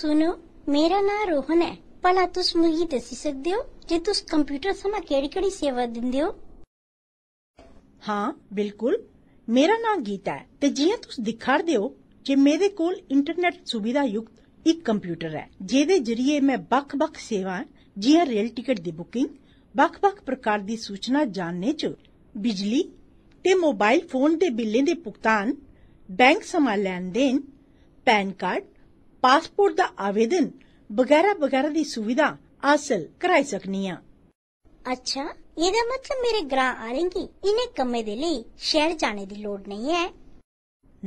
ਸੁਣੋ ਮੇਰਾ ਨਾਮ ਰੋਹਨ ਹੈ ਪਲਾ ਤੁਸੀਂ ਮੈਨੂੰ ਦੱਸ ਸਕਦੇ ਹੋ ਜੇ ਤੁਸੀਂ ਕੰਪਿਊਟਰ ਸਮਾ ਕਿਹੜੀ-ਕਿਹੜੀ ਸੇਵਾ ਦਿੰਦੇ ਹੋ ਹਾਂ ਬਿਲਕੁਲ ਮੇਰਾ ਨਾਮ ਗੀਤਾ ਹੈ ਤੇ ਜਿਵੇਂ ਤੁਸੀਂ ਦਿਖਾੜਦੇ ਹੋ ਕਿ ਮੇਰੇ ਕੋਲ ਇੰਟਰਨੈਟ ਸੁਵਿਧਾ ਯੁਕਤ ਇੱਕ ਕੰਪਿਊਟਰ ਹੈ ਜਿਹਦੇ ਜ਼ਰੀਏ ਮੈਂ ਬਖ ਬਖ ਸੇਵਾ ਜਿਵੇਂ ਰੇਲ ਟਿਕਟ ਦੀ ਬੁਕਿੰਗ ਬਖ ਬਖ ਪ੍ਰਕਾਰ ਦੀ ਸੂਚਨਾ ਜਾਣਨੇ ਚ ਬਿਜਲੀ ਤੇ ਮੋਬਾਈਲ ਫੋਨ ਦੇ ਬਿੱਲਾਂ ਦੇ ਭੁਗਤਾਨ ਬੈਂਕ ਸਮਾਂ ਲੈਣ ਦੇਣ ਪੈਨ ਕਾਰਡ ਪਾਸਪੋਰਟ ਦਾ ਆਵੇਦਨ ਵਗੈਰਾ ਵਗੈਰਾ ਦੀ ਸੁਵਿਧਾ ਹਾਸਲ ਕਰਾਈ ਸਕਨੀ ਆ ਅੱਛਾ ਇਹਦਾ ਮਤਲਬ ਮੇਰੇ ਗ੍ਰਾਂ ਕੀ ਇਹਨੇ ਕੰਮੇ ਦੇ ਲਈ ਸ਼ਹਿਰ ਜਾਣੇ ਦੀ ਲੋੜ ਨਹੀਂ ਹੈ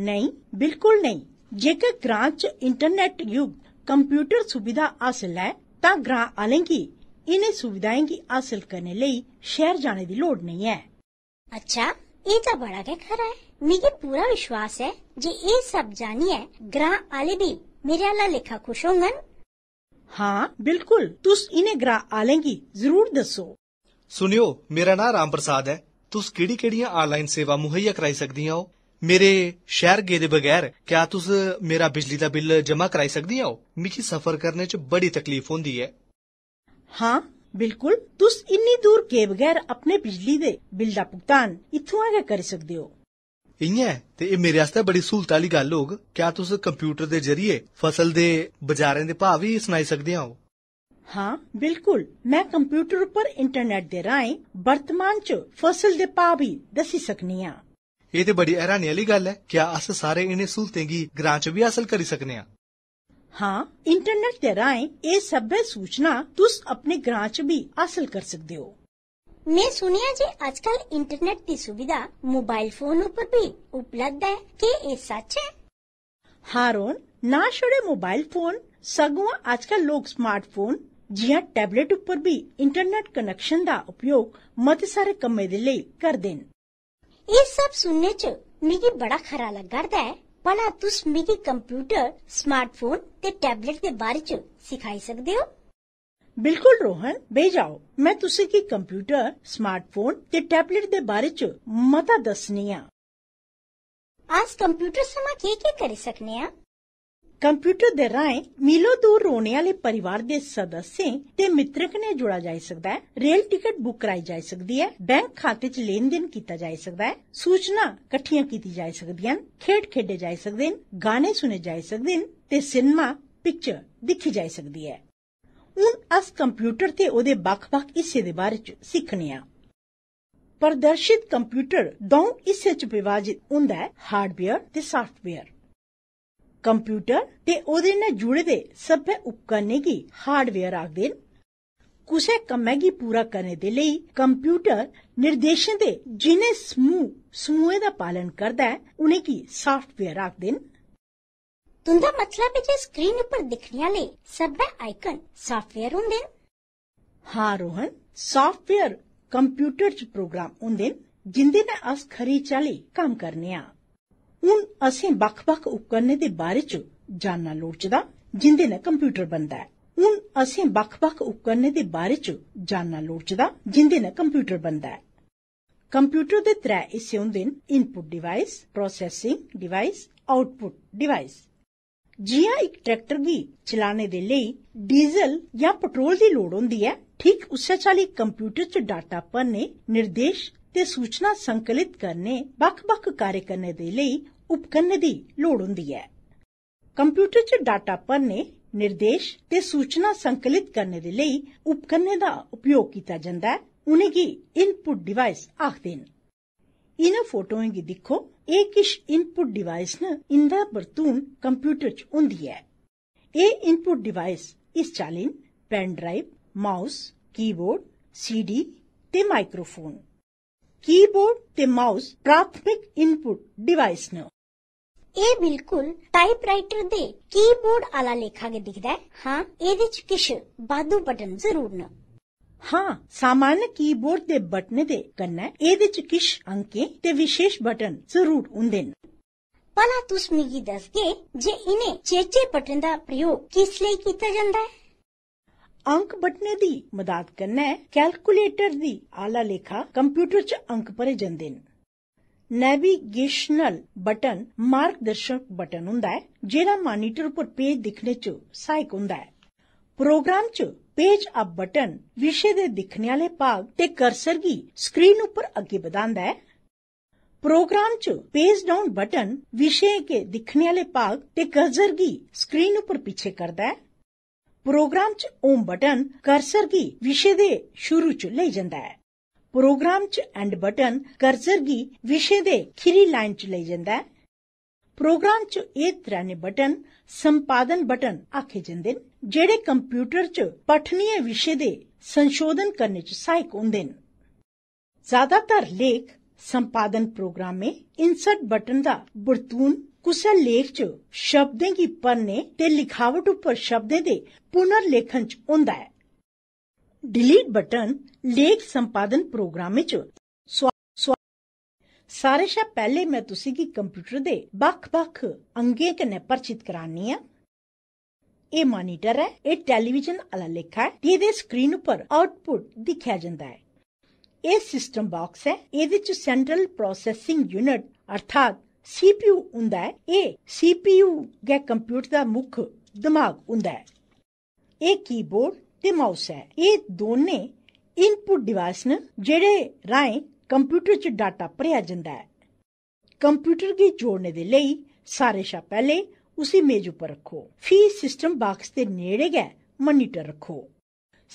ਨਹੀਂ ਬਿਲਕੁਲ ਨਹੀਂ ਜੇਕਰ ਗ੍ਰਾਂ ਚ ਇੰਟਰਨੈਟ ਯੁਗ ਕੰਪਿਊਟਰ ਸੁਵਿਧਾ ਹਾਸਲ ਹੈ ਤਾਂ ਗ੍ਰਾਂ ਕੀ ਇਹਨੇ ਸੁਵਿਧਾਵਾਂ ਕੀ ਹਾਸਲ ਕਰਨੇ ਲਈ ਸ਼ਹਿਰ ਜਾਣੇ ਦੀ ਲੋੜ ਨਹੀਂ ਹੈ ਅੱਛਾ ਇਹ ਤਾਂ ਬੜਾ ਕੇ ਖਰਾ ਹੈ ਮੈਨੂੰ ਪੂਰਾ ਵਿਸ਼ਵਾਸ ਹੈ ਜੇ ਇਹ ਸਭ ਹੈ ਗ੍ਰਾਂ ਆਲੇ ਵੀ मेरे अला लिखा खुश होंगन हाँ बिल्कुल तुस इन्हें ग्रा आलेंगी जरूर दसो सुनियो मेरा नाम राम प्रसाद है तुस केड़ी केड़ियां ऑनलाइन सेवा मुहैया कराई सकदी हो मेरे शहर गेदे बगैर क्या तुस मेरा बिजली का बिल जमा कराई सकदी हो मिगी सफर करने च बड़ी तकलीफ होंदी है हाँ बिल्कुल तुस इन्नी दूर के बगैर अपने बिजली दे बिल का भुगतान इत्थुआं गै करी सकदे हो ਇੰਨੇ ਤੇ ਇਹ ਮੇਰੇ आस्तै ਬੜੀ ਸਹੂਲਤ ਵਾਲੀ ਗੱਲ ਹੋਗ क्या ਤੁਸੀਂ ਕੰਪਿਊਟਰ ਦੇ ਜ਼ਰੀਏ ਫਸਲ ਦੇ ਬਾਜ਼ਾਰਾਂ ਦੇ ਭਾਅ ਵੀ ਸੁਣਾਈ ਸਕਦੇ ਹੋ ਹਾਂ ਬਿਲਕੁਲ ਮੈਂ ਕੰਪਿਊਟਰ ਉੱਪਰ ਇੰਟਰਨੈਟ ਦੇ ਰਾਹੀਂ ਵਰਤਮਾਨ 'ਚ ਫਸਲ ਦੇ ਭਾਅ ਵੀ ਦੱਸੀ ਸਕਨੀ ਆ ਇਹ ਤੇ ਬੜੀ ਹੈਰਾਨੀ ਵਾਲੀ ਗੱਲ ਹੈ ਕੀ ਅਸ ਸਾਰੇ ਇਹਨੇ ਸਹੂਲਤਾਂ ਦੀ ਗ੍ਰਾਂਚ 'ਚ ਵੀ ਹਾਸਲ ਕਰੀ ਸਕਨੇ ਆ ਹਾਂ ਇੰਟਰਨੈਟ ਦੇ ਰਾਹੀਂ ਇਹ ਸਭੇ ਸੂਚਨਾ ਤੁਸੀਂ ਆਪਣੇ ਗ੍ਰਾਂ 'ਚ ਵੀ ਹਾਸਲ ਕਰ ਸਕਦੇ ਹੋ ਮੈਂ ਸੁਣਿਆ ਜੀ ਅੱਜਕੱਲ ਇੰਟਰਨੈਟ ਦੀ ਸੁਵਿਧਾ ਮੋਬਾਈਲ ਫੋਨ ਉੱਪਰ ਵੀ ਉਪਲਬਧ ਹੈ ਕੀ ਇਹ ਸੱਚ ਹੈ ਹਾਰੋਨ ਨਾ ਛੋੜੇ ਮੋਬਾਈਲ ਫੋਨ ਸਗੋਂ ਅੱਜਕੱਲ ਲੋਕ ਸਮਾਰਟਫੋਨ ਜਿਹਾ ਟੈਬਲੇਟ ਉੱਪਰ ਵੀ ਇੰਟਰਨੈਟ ਕਨੈਕਸ਼ਨ ਦਾ ਉਪਯੋਗ ਮਤ ਸਾਰੇ ਕੰਮੇ ਦੇ ਲਈ ਕਰਦੇ ਨੇ ਇਹ ਸਭ ਸੁਣਨੇ ਚ ਮੈਨੂੰ ਬੜਾ ਖਰਾ ਲੱਗਦਾ ਹੈ ਭਲਾ ਤੁਸੀਂ ਮਿਗੀ ਕੰਪਿਊਟਰ ਸਮਾਰਟਫੋਨ ਤੇ ਟੈਬਲੇਟ ਦੇ ਬਾਰੇ ਚ ਸਿਖਾਈ ਸਕਦੇ ਹੋ ਬਿਲਕੁਲ ਰੋਹਨ ਭੇਜਾਓ ਮੈਂ ਤੁਸੀਂ ਕੀ ਕੰਪਿਊਟਰ ਸਮਾਰਟਫੋਨ ਤੇ ਟੈਬਲੇਟ ਦੇ ਬਾਰੇ ਚ ਮਤਾ ਦੱਸਨੀ ਆ ਕੰਪਿਊਟਰ ਸਮਾ ਕੀ ਕੀ ਕਰ ਸਕਨੇ ਆ ਕੰਪਿਊਟਰ ਦੇ ਰਾਹੀਂ ਮੀਲੋ ਦੂਰ ਰੋਣੇ ਵਾਲੇ ਪਰਿਵਾਰ ਦੇ ਸਦੱਸੇ ਤੇ ਮਿੱਤਰਕ ਨੇ ਜੁੜਾ ਜਾ ਸਕਦਾ ਹੈ ਰੇਲ ਟਿਕਟ ਬੁੱਕ ਕਰਾਈ ਜਾ ਸਕਦੀ ਹੈ ਬੈਂਕ ਖਾਤੇ 'ਚ ਲੈਣ-ਦੇਣ ਕੀਤਾ ਜਾ ਸਕਦਾ ਹੈ ਸੂਚਨਾ ਇਕੱਠੀਆਂ ਕੀਤੀ ਜਾ ਸਕਦੀਆਂ ਖੇਡ ਖੇਡੇ ਜਾ ਸਕਦੇ ਨੇ ਗਾਣੇ ਸੁਨੇ ਜਾ ਸਕਦੇ ਨੇ ਤੇ ਸਿਨੇਮਾ ਪਿਕਚਰ ਦੇਖੀ ਜਾ ਸਕਦੀ ਹੈ ਹੁਣ ਅਸ ਕੰਪਿਊਟਰ ਤੇ ਉਹਦੇ ਵੱਖ-ਵੱਖ ਹਿੱਸੇ ਦੇ ਬਾਰੇ ਚ ਸਿੱਖਨੇ ਆ ਪ੍ਰਦਰਸ਼ਿਤ ਕੰਪਿਊਟਰ ਦੋ ਹਿੱਸੇ ਚ ਵਿਭਾਜਿਤ ਹੁੰਦਾ ਹੈ ਹਾਰਡਵੇਅਰ ਤੇ ਸਾਫਟਵੇਅਰ ਕੰਪਿਊਟਰ ਤੇ ਉਹਦੇ ਨਾਲ ਜੁੜੇ ਦੇ ਸਭੇ ਉਪਕਰਨੇ ਕੀ ਹਾਰਡਵੇਅਰ ਆਖਦੇ ਨੇ ਕੁਸੇ ਕੰਮੇ ਕੀ ਪੂਰਾ ਕਰਨੇ ਦੇ ਲਈ ਕੰਪਿਊਟਰ ਨਿਰਦੇਸ਼ਾਂ ਦੇ ਜਿਨੇ ਸਮੂਹ ਸਮੂਹ ਦਾ ਪਾਲਨ ਕਰਦਾ ਹੈ ਉਹਨੇ ਕੀ ਸਾਫਟਵੇਅਰ ਆਖਦੇ ਨੇ ਤੁੰਦਾ ਮਤਲਬ ਹੈ ਕਿ ਸਕਰੀਨ ਉੱਪਰ ਦਿਖਣੀਆਂ ਲਈ ਸਭੇ ਆਈਕਨ ਸੌਫਟਵੇਅਰ ਹੁੰਦੇ ਹਾਂ ਰੋਹਨ ਸੌਫਟਵੇਅਰ ਕੰਪਿਊਟਰ 'ਚ ਪ੍ਰੋਗਰਾਮ ਹੁੰਦੇ ਜਿੰਦੇ ਨਾਲ ਅਸ ਖਰੀ ਚਾਲੀ ਕੰਮ ਕਰਨੇ ਆ ਹੁਣ ਅਸੀਂ ਬਖ-ਬਖ ਉਪਕਰਨ ਦੇ ਬਾਰੇ 'ਚ ਜਾਨਣਾ ਲੋੜਚਦਾ ਜਿੰਦੇ ਨਾਲ ਕੰਪਿਊਟਰ ਬਣਦਾ ਹੈ ਹੁਣ ਅਸੀਂ ਬਖ-ਬਖ ਉਪਕਰਨ ਦੇ ਬਾਰੇ 'ਚ ਜਾਨਣਾ ਲੋੜਚਦਾ ਜਿੰਦੇ ਨਾਲ ਕੰਪਿਊਟਰ ਬਣਦਾ ਹੈ ਕੰਪਿਊਟਰ ਦੇ ਤਰੇ ਇਸੇ ਹੁੰਦੇ ਨੇ input device processing device output device ਜਿਹਾ ਇੱਕ ਟਰੈਕਟਰ ਵੀ ਚਲਾਣੇ ਦੇ ਲਈ ਡੀਜ਼ਲ ਜਾਂ ਪੈਟਰੋਲ ਦੀ ਲੋੜ ਹੁੰਦੀ ਹੈ ਠੀਕ ਉਸੇ ਚਾਲੀ ਕੰਪਿਊਟਰ 'ਚ ਡਾਟਾ ਪਰਨੇ ਨਿਰਦੇਸ਼ ਤੇ ਸੂਚਨਾ ਸੰਕਲਿਤ ਕਰਨੇ ਵੱਖ-ਵੱਖ ਕਾਰਜ ਕਰਨੇ ਦੇ ਲਈ ਉਪਕਰਨ ਦੀ ਲੋੜ ਹੁੰਦੀ ਹੈ ਕੰਪਿਊਟਰ 'ਚ ਡਾਟਾ ਪਰਨੇ ਨਿਰਦੇਸ਼ ਤੇ ਸੂਚਨਾ ਸੰਕਲਿਤ ਕਰਨੇ ਦੇ ਲਈ ਉਪਕਰਨ ਦਾ ਉਪਯੋਗ ਕੀਤਾ ਜਾਂਦਾ ਹੈ ਉਹਨੇ ਕੀ ਇਨਪੁਟ ਡਿਵਾਈਸ ਆਖਦੇ ਨੇ ਇਹਨਾਂ ਫੋਟੋਆਂ ਗੀ ਦੇਖੋ ਇਹ ਕਿਸ਼ ਇਨਪੁਟ ਡਿਵਾਈਸ ਨਾ ਇੰਦਾ ਵਰਤੂਨ ਕੰਪਿਊਟਰ ਚ ਹੁੰਦੀ ਹੈ ਇਹ ਇਨਪੁਟ ਡਿਵਾਈਸ ਇਸ ਚਾਲਿੰਗ pen drive mouse keyboard CD ਤੇ ਮਾਈਕ੍ਰੋਫੋਨ ਕੀਬੋਰਡ ਤੇ ਮਾਊਸ ਪ੍ਰਾਥਮਿਕ ਇਨਪੁਟ ਡਿਵਾਈਸ ਨੇ ਇਹ ਬਿਲਕੁਲ ਟਾਈਪਰਾਈਟਰ ਦੇ ਕੀਬੋਰਡ ਆਲਾ ਲੇਖਾ ਕੇ ਦਿਖਦਾ ਹੈ ਹਾਂ ਇਹਦੇ ਚ ਕਿਸ਼ ਬਾਦੂ ਬਟਨ ਜ਼ਰੂਰ ਨਾ ਹਾਂ ਸਾਮਾਨਯ ਕੀਬੋਰਡ ਦੇ ਬਟਨ ਦੇ कन्नै ਇਹਦੇ ਚ किश ਅੰਕੇ ਤੇ ਵਿਸ਼ੇਸ਼ ਬਟਨ ਜ਼ਰੂਰ ਹੁੰਦੇ ਨੇ ਭਲਾ ਤੁਸੀਂ ਮਿਗੀ ਦੱਸਗੇ ਜੇ ਇਨੇ ਚੇਚੇ ਬਟਨ ਦਾ ਪ੍ਰਯੋਗ ਕਿਸ ਲਈ ਕੀਤਾ ਜਾਂਦਾ ਹੈ ਅੰਕ ਬਟਨ ਦੀ ਮਦਦ ਕਰਨਾ ਕੈਲਕੂਲੇਟਰ ਦੀ ਆਲਾ ਲੇਖਾ ਕੰਪਿਊਟਰ 'ਚ ਅੰਕ ਭਰੇ ਜਾਂਦੇ ਨੇ ਨੈਵੀਗੇਸ਼ਨਲ ਬਟਨ ਮਾਰਗਦਰਸ਼ਕ ਬਟਨ ਹੁੰਦਾ ਹੈ ਜਿਹੜਾ ਮਾਨੀਟਰ ਉੱਪਰ ਪੇਜ ਦਿਖਣੇ 'ਚ ਸਹਾਇਕ ਹੁੰਦਾ ਹੈ ਪ੍ਰੋਗਰਾਮ 'ਚ ਪੇਜ ਅਪ ਬਟਨ ਵਿਸ਼ੇ ਦੇ ਦਿਖਣ ਵਾਲੇ ਭਾਗ ਤੇ ਕਰਸਰ ਦੀ ਸਕਰੀਨ ਉੱਪਰ ਅੱਗੇ ਵਧਾਉਂਦਾ ਹੈ ਪ੍ਰੋਗਰਾਮ 'ਚ ਪੇਜ ਡਾਊਨ ਬਟਨ ਵਿਸ਼ੇ ਕੇ ਦਿਖਣ ਵਾਲੇ ਭਾਗ ਤੇ ਕਰਸਰ ਦੀ ਸਕਰੀਨ ਉੱਪਰ ਪਿੱਛੇ ਕਰਦਾ ਹੈ ਪ੍ਰੋਗਰਾਮ 'ਚ ਓਮ ਬਟਨ ਕਰਸਰ ਦੀ ਵਿਸ਼ੇ ਦੇ ਸ਼ੁਰੂ 'ਚ ਲੈ ਜਾਂਦਾ ਹੈ ਪ੍ਰੋਗਰਾਮ 'ਚ ਐਂਡ ਬਟਨ ਕਰਸਰ ਦੀ ਵਿਸ਼ੇ ਦੇ ਖਿਰੀ ਲਾਈਨ 'ਚ ਲੈ ਜਾਂਦਾ ਹੈ ਪ੍ਰੋਗਰਾਮ 'ਚ ਇਹ ਤਰ੍ਹਾਂ ਦੇ ਬਟਨ ਸੰਪਾਦਨ ਬਟਨ ਆਖੇ ਜਾਂਦੇ ਨੇ ਜਿਹੜੇ ਕੰਪਿਊਟਰ 'ਚ ਪਠਨੀਏ ਵਿਸ਼ੇ ਦੇ ਸੰਸ਼ੋਧਨ ਕਰਨੇ 'ਚ ਸਹਾਇਕ ਹੁੰਦੇ ਨੇ ਜ਼ਿਆਦਾਤਰ ਲੇਖ ਸੰਪਾਦਨ ਪ੍ਰੋਗਰਾਮ ਮੇ ਇਨਸਰਟ ਬਟਨ ਦਾ ਬਰਤੂਨ ਕੁਸ਼ਲ ਲੇਖ ਚ ਸ਼ਬਦਾਂ ਦੀ ਪਰਨੇ ਤੇ ਲਿਖਾਵਟ ਉੱਪਰ ਸ਼ਬਦਾਂ ਦੇ ਪੁਨਰ ਲੇਖਨ ਚ ਹੁੰਦਾ ਹੈ ਡਿਲੀਟ ਬਟਨ ਲੇਖ ਸੰਪਾਦਨ ਪ੍ਰੋਗਰਾਮ ਵਿੱਚ ਸਾਰੇ ਸ਼ਾ ਪਹਿਲੇ ਮੈਂ ਤੁਸੀਂ ਕੀ ਕੰਪਿਊਟਰ ਦੇ ਬੱਖ-ਬੱਖ ਅੰਗੇ ਕਨੇ ਪਰਚਿਤ ਕਰਾਨੀ ਆ ਇਹ ਮਾਨੀਟਰ ਹੈ ਇਹ ਟੈਲੀਵਿਜ਼ਨ ਅਲਾ ਲਿਖਾ ਹੈ ਇਹਦੇ ਸਕਰੀਨ ਉੱਪਰ ਆਉਟਪੁੱਟ ਦਿਖਿਆ ਜਾਂਦਾ ਹੈ ਇਹ ਸਿਸਟਮ ਬਾਕਸ ਹੈ ਇਹਦੇ ਚ ਸੈਂਟਰਲ ਪ੍ਰੋਸੈਸਿੰਗ ਯੂਨਿਟ ਅਰਥਾਤ ਸੀਪੀਯੂ ਹੁੰਦਾ ਹੈ ਇਹ ਸੀਪੀਯੂ ਗੇ ਕੰਪਿਊਟਰ ਦਾ ਮੁੱਖ ਦਿਮਾਗ ਹੁੰਦਾ ਹੈ ਇਹ ਕੀਬੋਰਡ ਤੇ ਮਾਊਸ ਹੈ ਇਹ ਦੋਨੇ ਇਨਪੁਟ ਡਿਵਾਈਸ ਨੇ ਜਿਹੜੇ ਰਾਹੀਂ ਕੰਪਿਊਟਰ 'ਚ ਡਾਟਾ ਭਰਿਆ ਜਾਂਦਾ ਹੈ ਕੰਪਿਊਟਰ ਕੀ ਜੋੜਨੇ ਦੇ ਲਈ ਸਾਰੇ ਸ਼ਾ ਪਹਿਲੇ ਉਸੇ ਮੇਜ਼ ਉੱਪਰ ਰੱਖੋ ਫੀ ਸਿਸਟਮ ਬਾਕਸ ਦੇ ਨੇੜੇ ਗਏ ਮਨੀਟਰ ਰੱਖੋ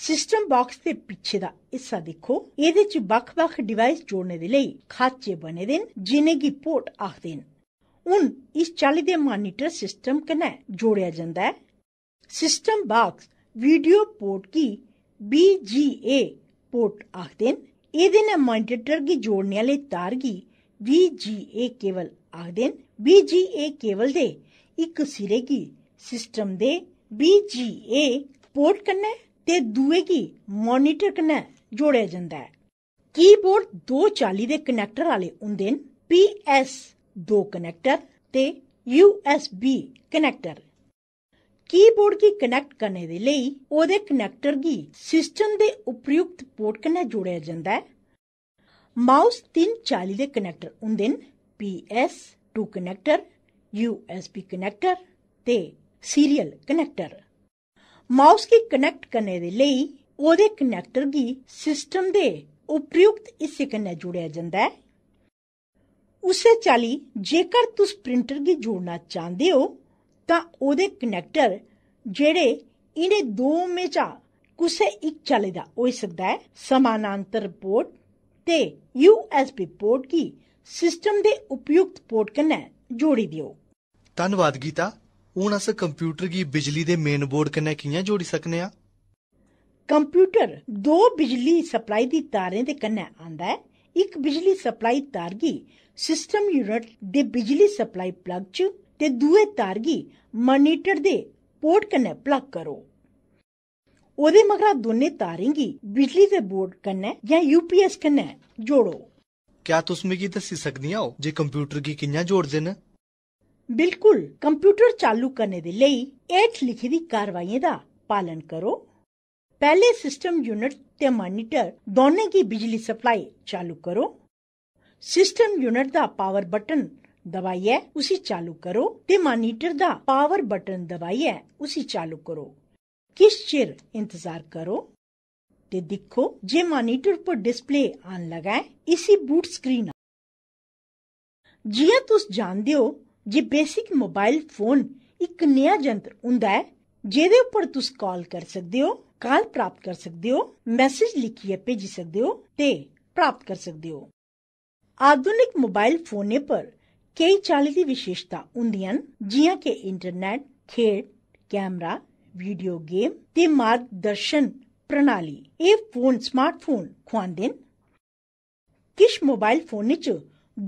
ਸਿਸਟਮ ਬਾਕਸ ਦੇ ਪਿੱਛੇ ਦਾ ਹਿੱਸਾ ਦੇਖੋ ਇਹਦੇ 'ਚ ਵੱਖ-ਵੱਖ ਡਿਵਾਈਸ ਜੋੜਨੇ ਦੇ ਲਈ ਖਾਚੇ ਬਣੇ ਦੇ ਜਿਨੇ ਕੀ ਪੋਰਟ ਆਖਦੇ ਨੇ ਹੁਣ ਇਸ ਚਾਲੀ ਦੇ ਮਾਨੀਟਰ ਸਿਸਟਮ ਕਨੇ ਜੋੜਿਆ ਜਾਂਦਾ ਹੈ ਸਿਸਟਮ ਬਾਕਸ ਵੀਡੀਓ ਪੋਰਟ ਕੀ BGA ਪੋਰਟ ਆਖਦੇ ਨੇ ਇਹਦੇ ਨਾਲ ਮਾਨੀਟਰ ਕੀ ਜੋੜਨ ਵਾਲੇ ਤਾਰ ਕੀ VGA ਕੇਵਲ ਆਖਦੇ VGA ਕੇਵਲ ਦੇ ਇੱਕ ਸਿਰੇ ਕੀ ਸਿਸਟਮ ਦੇ VGA ਪੋਰਟ ਕਰਨਾ ਤੇ ਦੂਏ ਕੀ ਮਾਨੀਟਰ ਕਰਨਾ ਜੋੜਿਆ ਜਾਂਦਾ ਹੈ ਕੀਬੋਰਡ 240 ਦੇ ਕਨੈਕਟਰ ਵਾਲੇ ਹੁੰਦੇ ਨੇ 2 ਕਨੈਕਟਰ ਤੇ USB ਕਨੈਕਟਰ ਕੀਬੋਰਡ ਕੀ ਕਨੈਕਟ ਕਰਨ ਦੇ ਲਈ ਉਹਦੇ ਕਨੈਕਟਰ ਦੀ ਸਿਸਟਮ ਦੇ ਉਪਯੁਕਤ ਪੋਰਟ ਨਾਲ ਜੋੜਿਆ ਜਾਂਦਾ ਹੈ ਮਾਊਸ 340 ਦੇ ਕਨੈਕਟਰ ਹੁੰਦੇ ਨੇ 2 ਕਨੈਕਟਰ ਯੂਐਸਬੀ ਕਨੈਕਟਰ ਤੇ ਸੀਰੀਅਲ ਕਨੈਕਟਰ ਮਾਊਸ ਕੀ ਕਨੈਕਟ ਕਰਨ ਦੇ ਲਈ ਉਹਦੇ ਕਨੈਕਟਰ ਦੀ ਸਿਸਟਮ ਦੇ ਉਪਯੁਕਤ ਹਿੱਸੇ ਨਾਲ ਜੋੜਿਆ ਜਾਂਦਾ ਹੈ ਉਸੇ ਚਾਲੀ ਜੇਕਰ ਤੁਸੀਂ ਪ੍ਰਿੰਟਰ ਕੀ ਜੋੜਨਾ ਚਾਹੁੰਦੇ ਹੋ ਤਾਂ ਉਹਦੇ ਕਨੈਕਟਰ ਜਿਹੜੇ ਇਹਨੇ ਦੋ ਮੇਚਾ ਕਿਸੇ ਇੱਕ ਚਲੇਦਾ ਹੋ ਸਕਦਾ ਹੈ ਸਮਾਨਾਂਤਰ ਪੋਰਟ ਤੇ ਯੂਐਸਬੀ ਪੋਰਟ ਕੀ ਸਿਸਟਮ ਦੇ ਉਪਯੁਕਤ ਪੋਰਟ ਕਨੇ ਜੋੜੀ ਦਿਓ ਧੰਨਵਾਦ ਗੀਤਾ ਹੁਣ ਅਸ ਕੰਪਿਊਟਰ ਕੀ ਬਿਜਲੀ ਦੇ ਮੇਨ ਬੋਰਡ ਕਨੇ ਕਿਵੇਂ ਜੋੜੀ ਸਕਨੇ ਆ ਕੰਪਿਊਟਰ ਦੋ ਬਿਜਲੀ ਸਪਲਾਈ ਦੀ ਤਾਰਾਂ ਦੇ ਕਨੇ ਆਂਦਾ ਹੈ ਇੱਕ ਬਿਜਲੀ ਸਪਲਾਈ ਤਾਰ ਕੀ ਸਿਸਟਮ ਯੂਨਿਟ ਦੇ ਬਿਜਲੀ ਸਪਲਾਈ ਪਲੱਗ 'ਚ ਤੇ ਦੂਏ ਤਾਰਗੀ ਮਾਨੀਟਰ ਦੇ ਪੋਰਟ ਕਨੇ ਪਲੱਗ ਕਰੋ ओह्दे मगरा दोनें तारें गी बिजली दे बोर्ड कन्नै जां यूपीएस कन्नै जोड़ो क्या तुस मिगी दस्सी सकदियां ओ जे कंप्यूटर गी कि'यां जोड़दे न बिल्कुल कंप्यूटर चालू करने दे लेई हेठ लिखी दी कार्रवाइयें दा पालन करो पैह्ले सिस्टम यूनिट ते मानीटर दौनें गी बिजली सप्लाई चालू करो सिस्टम यूनिट दा पावर बटन दबाइए उसे चालू करो ते मॉनिटर दा पावर बटन दबाइए उसे चालू करो किश चिर इंतजार करो ते दिक्खो जे मॉनिटर पर डिस्प्ले आन लगा है इसी बूट स्क्रीन जिया तुस जानदे हो जे बेसिक मोबाइल फोन इक नया यंत्र हुंदा ऐ जेदे उप्पर तुस कॉल कर सकदे हो काल प्राप्त कर सकदे हो मैसेज लिखियै भेजी सकदे हो ते प्राप्त कर सकदे हो आधुनिक मोबाइल फोने पर ਕਈ ਚਾਲੀ ਦੀ ਵਿਸ਼ੇਸ਼ਤਾ ਹੁੰਦੀਆਂ ਜਿਵੇਂ ਕਿ ਇੰਟਰਨੈਟ ਖੇਡ ਕੈਮਰਾ ਵੀਡੀਓ ਗੇਮ ਤੇ ਮਾਰਗਦਰਸ਼ਨ ਪ੍ਰਣਾਲੀ ਇਹ ਫੋਨ ਸਮਾਰਟਫੋਨ ਖਵਾਂਦੇ ਕਿਸ਼ ਮੋਬਾਈਲ ਫੋਨ ਵਿੱਚ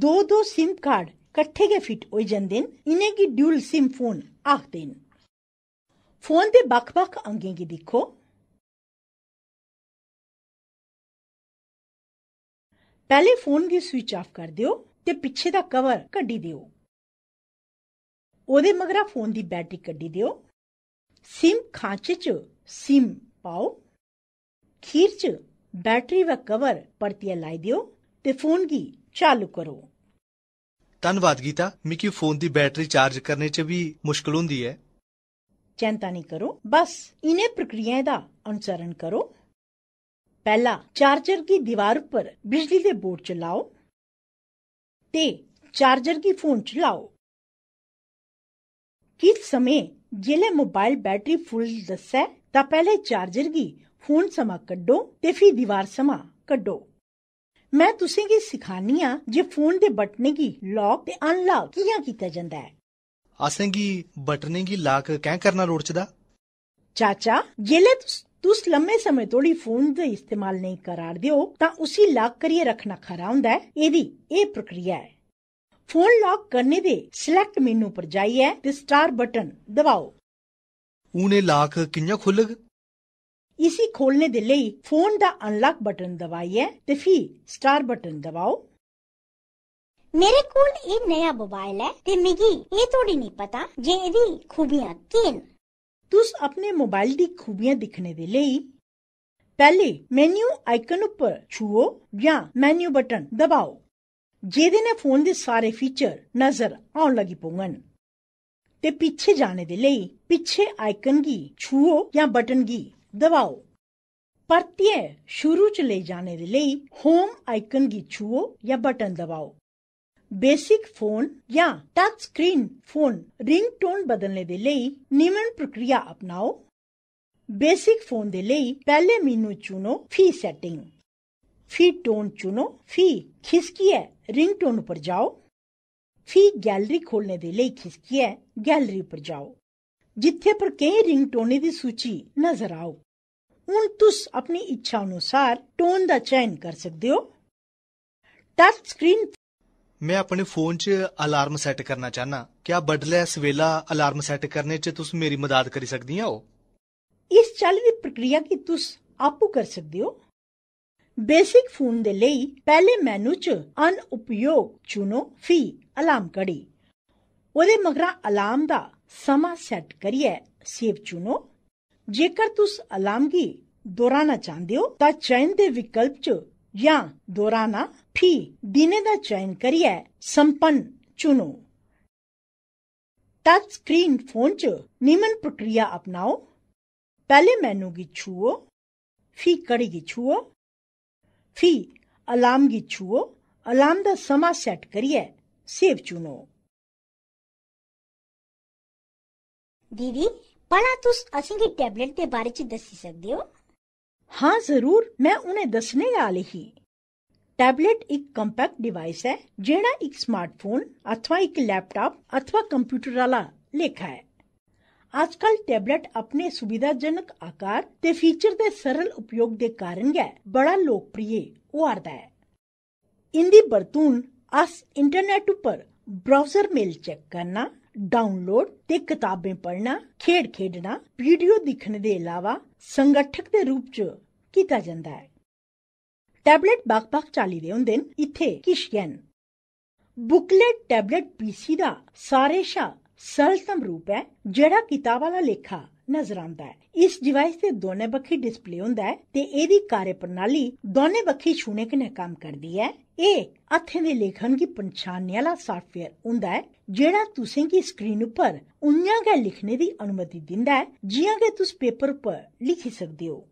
ਦੋ ਦੋ SIM ਕਾਰਡ ਇਕੱਠੇ ਕੇ ਫਿੱਟ ਹੋ ਜਾਂਦੇ ਇਨੇ ਕੀ ਡਿਊਲ SIM ਫੋਨ ਆਖਦੇ ਫੋਨ ਦੇ ਬਖ-ਬਖ ਅੰਗੇ ਕੀ ਦੇਖੋ ਪਹਿਲੇ ਫੋਨ ਦੀ ਸਵਿਚ ਆਫ ਕਰ ਦਿਓ ਤੇ ਪਿੱਛੇ ਦਾ ਕਵਰ ਕੱਢੀ ਦਿਓ ਉਹਦੇ ਮਗਰਾ ਫੋਨ ਦੀ ਬੈਟਰੀ ਕੱਢੀ ਦਿਓ ਸਿਮ ਖਾਂਚੇ 'ਚ ਸਿਮ ਪਾਓ ਖੀਰ 'ਚ ਬੈਟਰੀ ਵਾ ਕਵਰ ਪਰਤੀਆ ਲਾਈ ਦਿਓ ਤੇ ਫੋਨ ਕੀ ਚਾਲੂ ਕਰੋ ਧੰਨਵਾਦ ਗੀਤਾ ਮਿੱਕੀ ਫੋਨ ਦੀ ਬੈਟਰੀ ਚਾਰਜ ਕਰਨੇ 'ਚ ਵੀ ਮੁਸ਼ਕਲ ਹੁੰਦੀ ਹੈ ਚਿੰਤਾ ਨਹੀਂ ਕਰੋ ਬਸ ਇਨੇ ਪ੍ਰਕਿਰਿਆ ਦਾ ਅਨੁਸਰਣ ਕਰੋ ਪਹਿਲਾ ਚਾਰਜਰ ਦੀ ਦੀਵਾਰ ਉੱਪਰ ਬਿਜਲੀ ਦੇ ਬੋਰਡ ਚਲਾਓ ਤੇ ਚਾਰਜਰ ਫੋਨ ਚ ਲਾਓ ਕਿਸ ਸਮੇਂ ਜਿਲੇ ਮੋਬਾਈਲ ਬੈਟਰੀ ਫੁੱਲ ਦੱਸੈ ਤਾਂ ਪਹਿਲੇ ਚਾਰਜਰ ਦੀ ਫੋਨ ਸਮਾ ਕੱਢੋ ਤੇ ਫਿਰ ਦੀਵਾਰ ਸਮਾ ਕੱਢੋ ਮੈਂ ਤੁਸੀਂ ਕੀ ਸਿਖਾਨੀ ਆ ਜੇ ਫੋਨ ਦੇ ਬਟਨੇ ਕੀ ਲੌਕ ਤੇ ਅਨਲੌਕ ਕਿਵੇਂ ਕੀਤਾ ਜਾਂਦਾ ਹੈ ਅਸਾਂ ਕੀ ਬਟਨੇ ਕੀ ਲਾਕ ਕਹਿ ਕਰਨਾ ਲੋੜ ਚਦਾ ਚਾਚਾ ਜਿਲੇ ਤੁਸ ਲੰਮੇ ਸਮੇਂ ਤੋਂ ਲਈ ਫੋਨ ਦਾ ਇਸਤੇਮਾਲ ਨਹੀਂ ਕਰਾਰ ਦਿਓ ਤਾਂ ਉਸੇ ਲਾਕ ਕਰੀਏ ਰੱਖਣਾ ਖਰਾ ਹੁੰਦਾ ਹੈ ਇਹਦੀ ਇਹ ਪ੍ਰਕਿਰਿਆ ਹੈ ਫੋਨ ਲਾਕ ਕਰਨੇ ਦੇ ਸਿਲੈਕਟ ਮੈਨੂ ਪਰ ਜਾਈਏ ਤੇ ਸਟਾਰ ਬਟਨ ਦਬਾਓ ਉਹਨੇ ਲਾਕ ਕਿੰਨਾ ਖੁੱਲਗ ਇਸੇ ਖੋਲਨੇ ਦੇ ਲਈ ਫੋਨ ਦਾ ਅਨਲਾਕ ਬਟਨ ਦਬਾਈਏ ਤੇ ਫੀ ਸਟਾਰ ਬਟਨ ਦਬਾਓ ਮੇਰੇ ਕੋਲ ਇਹ ਨਵਾਂ ਮੋਬਾਈਲ ਹੈ ਤੇ ਮਿਗੀ ਇਹ ਥੋੜੀ ਨਹੀਂ ਪਤਾ ਜੇ ਇਹਦੀ ਖੂਬੀਆਂ ਕੀ ਨੇ ਤੁਸ ਆਪਣੇ ਮੋਬਾਈਲ ਦੀ ਖੂਬੀਆਂ ਦਿਖਣੇ ਦੇ ਲਈ ਪਹਿਲੇ ਮੈਨੂ ਆਈਕਨ ਉੱਪਰ ਛੂਓ ਜਾਂ ਮੈਨੂ ਬਟਨ ਦਬਾਓ ਜਿਹਦੇ ਨਾਲ ਫੋਨ ਦੇ ਸਾਰੇ ਫੀਚਰ ਨਜ਼ਰ ਆਉਣ ਲੱਗੀ ਪਉਂਗਨ ਤੇ ਪਿੱਛੇ ਜਾਣੇ ਦੇ ਲਈ ਪਿੱਛੇ ਆਈਕਨ ਕੀ ਛੂਓ ਜਾਂ ਬਟਨ ਕੀ ਦਬਾਓ ਪਰਤੀਏ ਸ਼ੁਰੂ ਚ ਲੈ ਜਾਣੇ ਦੇ ਲਈ ਹੋਮ ਆਈਕਨ ਕੀ ਛੂਓ ਜਾਂ ਬਟਨ ਦਬਾਓ ਬੇਸਿਕ ਫੋਨ ਜਾਂ ਟੱਚ ਸਕਰੀਨ ਫੋਨ ਰਿੰਗਟੋਨ ਬਦਲਣ ਦੇ ਲਈ ਨਿਮਨ ਪ੍ਰਕਿਰਿਆ ਅਪਣਾਓ ਬੇਸਿਕ ਫੋਨ ਦੇ ਲਈ ਪਹਿਲੇ ਮੀਨੂ ਚੁਣੋ ਫੀ ਸੈਟਿੰਗ ਫੀ ਟੋਨ ਚੁਣੋ ਫੀ ਖਿਸਕੀਏ ਰਿੰਗਟੋਨ ਉੱਪਰ ਜਾਓ ਫੀ ਗੈਲਰੀ ਖੋਲਣੇ ਦੇ ਲਈ ਖਿਸਕੀਏ ਗੈਲਰੀ ਉੱਪਰ ਜਾਓ ਜਿੱਥੇ ਪਰ ਕਈ ਰਿੰਗਟੋਨੇ ਦੀ ਸੂਚੀ ਨਜ਼ਰ ਆਓ ਹੁਣ ਤੁਸੀਂ ਆਪਣੀ ਇੱਛਾ ਅਨੁਸਾਰ ਟੋਨ ਦਾ ਚਇਨ ਕਰ ਸਕਦੇ ਹੋ ਟੱਚ ਸਕਰੀਨ ਮੈਂ ਆਪਣੇ ਫੋਨ 'ਚ ਅਲਾਰਮ ਸੈੱਟ ਕਰਨਾ ਚਾਹਨਾ ਕਿਆ ਬਡਲੈਸ ਵੇਲਾ ਅਲਾਰਮ ਸੈੱਟ ਕਰਨੇ 'ਚ ਤੁਸੀਂ ਮੇਰੀ ਮਦਦ ਕਰ ਸਕਦੀਆਂ ਹੋ ਇਸ ਚਾਲੀ ਦੀ ਪ੍ਰਕਿਰਿਆ ਕੀ ਤੁਸੀਂ ਆਪੂ ਕਰ ਸਕਦੇ ਹੋ ਬੇਸਿਕ ਫੋਨ ਦੇ ਲਈ ਪਹਿਲੇ ਮੈਨੂ 'ਚ ਉਪਯੋਗ ਚੁਣੋ ਫੀ ਅਲਾਰਮ ਘੜੀ ਉਹਦੇ ਮਗਰਾ ਅਲਾਰਮ ਦਾ ਸਮਾਂ ਸੈੱਟ ਕਰੀਏ ਸੇਵ ਚੁਣੋ ਜੇਕਰ ਤੁਸੀਂ ਅਲਾਰਮ ਕੀ ਦੁਹਰਾਣਾ ਚਾਹੁੰਦੇ ਹੋ ਤਾਂ ਚੈਨ ਦੇ ਵਿਕਲਪ 'ਚ या फी दिने का चयन करिए संपन्न चुनो टच स्क्रीन फोन च निमन प्रक्रिया अपनाओ पहले मेनू गी छुओ फी कड़ी गी छुओ फी अलार्म गी छुओ अलार्म का समा सेट करिए सेव चुनो दीदी भला तुस असेंगी टैबलेट के बारे च दसी सकते हो हाँ ਜ਼ਰੂਰ ਮੈਂ ਉਹਨੇ ਦੱਸਣੇ ਵਾਲੀ ਹੀ ਟੈਬਲੇਟ ਇੱਕ ਕੰਪੈਕਟ ਡਿਵਾਈਸ ਹੈ ਜਿਹੜਾ ਇੱਕ ਸਮਾਰਟਫੋਨ ਅਥਵਾ ਇੱਕ ਲੈਪਟਾਪ ਅਥਵਾ ਕੰਪਿਊਟਰ ਵਾਲਾ ਲੇਖਾ ਹੈ ਅੱਜਕੱਲ ਟੈਬਲੇਟ ਆਪਣੇ ਸੁਵਿਧਾਜਨਕ ਆਕਾਰ ਤੇ ਫੀਚਰ ਦੇ ਸਰਲ ਉਪਯੋਗ ਦੇ ਕਾਰਨ ਹੈ ਬੜਾ ਲੋਕਪ੍ਰਿਯ ਉਹ ਆਰਦਾ ਹੈ ਇੰਦੀ ਬਰਤੂਨ ਅਸ ਇੰਟਰਨੈਟ ਉੱਪਰ ਬ੍ਰਾਊਜ਼ਰ ਮੇਲ ਚੈੱਕ ਕਰਨਾ ਡਾਊਨਲੋਡ ਤੇ ਕਿਤਾਬਾਂ ਪੜ੍ਹਨਾ ਖੇਡ ਖੇਡਣਾ ਵੀਡੀਓ ਦੇਖਣ ਦੇ ਇਲਾਵਾ ਸੰਗਠਕ ਦੇ ਰੂਪ 'ਚ ਕੀਤਾ ਜਾਂਦਾ ਹੈ ਟੈਬਲੇਟ ਬਕਬਕ ਚਾਲੀ ਦੇ ਹੁੰਦੇ ਨੇ ਇੱਥੇ ਕਿਸ਼ਕਨ ਬੁਕਲੇਟ ਟੈਬਲੇਟ ਪੀਸੀ ਦਾ ਸਾਰੇ ਸ਼ਾ ਸਲਤਮ ਰੂਪ ਹੈ ਜਿਹੜਾ ਕਿਤਾਬ ਵਾਲਾ ਲੇਖਾ ਨਜ਼ਰ ਆਉਂਦਾ ਹੈ ਇਸ ਡਿਵਾਈਸ ਤੇ ਦੋਨੇ ਬੱਖੀ ਡਿਸਪਲੇ ਹੁੰਦਾ ਹੈ ਤੇ ਇਹਦੀ ਕਾਰਜ ਪ੍ਰਣਾਲੀ ਦੋਨੇ ਬੱਖੀ ਛੂਨੇ ਕਨੇ ਕੰਮ ਕਰਦੀ ਹੈ ਇਹ ਅਥੇ ਦੇ ਲੇਖਨ ਦੀ ਪਛਾਣਨੇ ਵਾਲਾ ਸਾਫਟਵੇਅਰ ਹੁੰਦਾ ਹੈ ਜਿਹੜਾ ਤੁਸੀਂ ਕੀ ਸਕਰੀਨ ਉੱਪਰ ਉਹਨਾਂ ਦਾ ਲਿਖਣੇ ਦੀ ਅਨੁਮਤੀ ਦਿੰਦਾ ਹੈ ਜਿਵੇਂ ਕਿ ਤੁਸੀਂ ਪੇਪਰ ਉੱਪਰ ਲਿਖੀ ਸਕਦੇ ਹੋ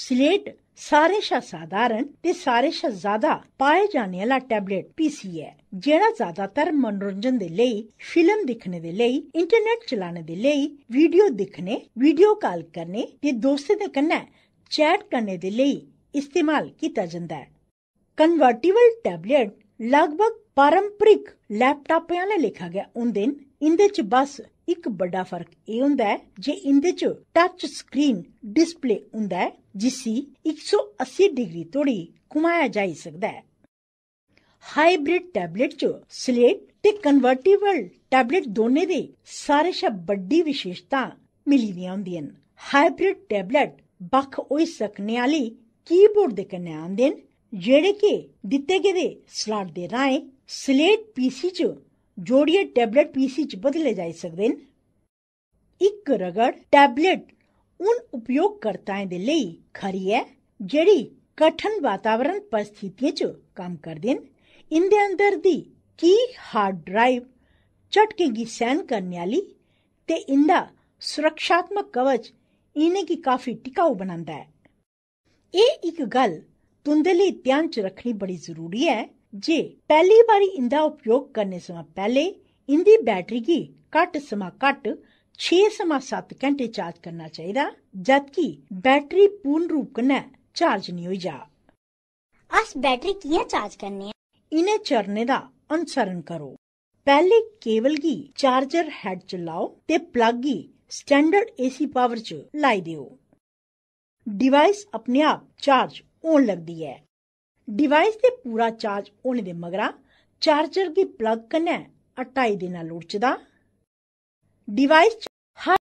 ਸਲੇਟ ਸਾਰੇ ਸ਼ਾ ਸਾਧਾਰਨ ਤੇ ਸਾਰੇ ਸ਼ਾ ਜ਼ਿਆਦਾ ਪਾਏ ਜਾਣ ਵਾਲਾ ਟੈਬਲੇਟ ਪੀਸੀ ਹੈ ਜਿਹੜਾ ਜ਼ਿਆਦਾਤਰ ਮਨੋਰੰਜਨ ਦੇ ਲਈ ਫਿਲਮ ਦੇਖਣ ਦੇ ਲਈ ਇੰਟਰਨੈਟ ਚਲਾਉਣ ਦੇ ਲਈ ਵੀਡੀਓ ਦੇਖਣੇ ਵੀਡੀਓ ਕਾਲ ਕਰਨੇ ਤੇ ਦੋਸਤਾਂ ਦੇ ਕੰਨੇ ਚੈਟ ਕਰਨੇ ਦੇ ਲਈ ਇਸਤੇਮਾਲ ਕੀਤਾ ਜਾਂਦਾ ਹੈ ਕਨਵਰਟੀਬਲ ਟੈਬਲੇਟ ਲਗਭਗ ਪਾਰੰਪਰਿਕ ਲੈਪਟਾਪਾਂ ਨਾਲ ਲਿਖਿਆ ਗਿਆ ਉਹ ਦਿਨ ਇੰਦੇ ਚ ਬਸ ਇੱਕ ਵੱਡਾ ਫਰਕ ਇਹ ਹੁੰਦਾ ਹੈ ਜੇ ਇੰਦੇ ਚ ਟੱਚ ਸਕਰੀਨ ਡਿਸਪਲੇ ਹੁੰਦਾ ਹੈ ਜਿਸੀ 180 ਡਿਗਰੀ ਤੋੜੀ ਘੁਮਾਇਆ ਜਾ ਸਕਦਾ ਹੈ ਹਾਈਬ੍ਰਿਡ ਟੈਬਲੇਟ ਚ ਸਲੇਟ ਤੇ ਕਨਵਰਟੀਬਲ ਟੈਬਲੇਟ ਦੋਨੇ ਦੇ ਸਾਰੇ ਸ਼ਬ ਵੱਡੀ ਵਿਸ਼ੇਸ਼ਤਾ ਮਿਲੀ ਦੀਆਂ ਹੁੰਦੀਆਂ ਹਾਈਬ੍ਰਿਡ ਟੈਬਲੇਟ ਬਖ ਹੋਈ ਸਕਨੇ ਵਾਲੀ ਕੀਬੋਰਡ ਦੇ ਕਨੇ ਦੇ ਜਿਹੜੇ ਕਿ ਦਿੱਤੇ ਗਏ ਸਲਾਟ ਦੇ ਰਾਹੀਂ ਸਲੇਟ ਪੀਸੀ 'ਚ ਜੋੜੀਏ ਟੈਬਲੇਟ ਪੀਸੀ 'ਚ ਬਦਲੇ ਜਾ ਸਕਦੇ ਨੇ ਇੱਕ ਰਗੜ ਟੈਬਲੇਟ ਉਨ ਉਪਯੋਗਕਰਤਾਵਾਂ ਦੇ ਲਈ ਖਰੀ ਹੈ ਜਿਹੜੀ ਕਠਨ ਵਾਤਾਵਰਣ ਪਰਿਸਥਿਤੀਆਂ 'ਚ ਕੰਮ ਕਰਦੇ ਨੇ ਇੰਦੇ ਅੰਦਰ ਦੀ ਕੀ ਹਾਰਡ ਡਰਾਈਵ ਚਟਕੇਗੀ ਸੈਨ ਕਰਨ ਵਾਲੀ ਤੇ ਇੰਦਾ ਸੁਰੱਖਿਆਤਮਕ ਕਵਚ ਇਹਨੇ ਕੀ ਕਾਫੀ ਟਿਕਾਊ ਬਣਾਉਂਦਾ ਹੈ ਇਹ ਇੱਕ ਗੱਲ ਤੁੰਦੇ ਲਈ ਧਿਆਨ ਚ ਰੱਖਣੀ ਬੜੀ ਜ਼ਰੂਰੀ ਹੈ ਜੇ ਪਹਿਲੀ ਵਾਰੀ ਇੰਦਾ ਉਪਯੋਗ ਕਰਨੇ ਸਮਾਂ ਪਹਿਲੇ ਇੰਦੀ ਬੈਟਰੀ ਕੀ ਕੱਟ ਸਮਾਂ ਕੱਟ 6 ਸਮਾਂ 7 ਘੰਟੇ ਚਾਰਜ ਕਰਨਾ ਚਾਹੀਦਾ ਜਦ ਕੀ ਬੈਟਰੀ ਪੂਰਨ ਰੂਪ ਕਨੇ ਚਾਰਜ ਨਹੀਂ ਹੋਈ ਜਾ ਅਸ ਬੈਟਰੀ ਕੀਆ ਚਾਰਜ ਕਰਨੇ ਆ ਇਨੇ ਚਰਨੇ ਦਾ ਅਨਸਰਨ ਕਰੋ ਪਹਿਲੇ ਕੇਵਲ ਕੀ ਚਾਰਜਰ ਹੈਡ ਚ ਲਾਓ ਤੇ ਪਲੱਗ ਕੀ ਸਟੈਂਡਰਡ ਏਸੀ ਪਾਵਰ ਚ ਲਾਈ ਦਿਓ ਡਿਵਾਈਸ ਆਪਣੇ ਆਪ ਚਾਰਜ ਹੋਣ ਲੱਗਦੀ ਹੈ ਡਿਵਾਈਸ ਤੇ ਪੂਰਾ ਚਾਰਜ ਹੋਣ ਦੇ ਮਗਰਾ ਚਾਰਜਰ ਦੀ ਪਲੱਗ ਕਨੈ ਅਟਾਈ ਨਾਲ ਲੋੜਚਦਾ ਡਿਵਾਈਸ ਹਰ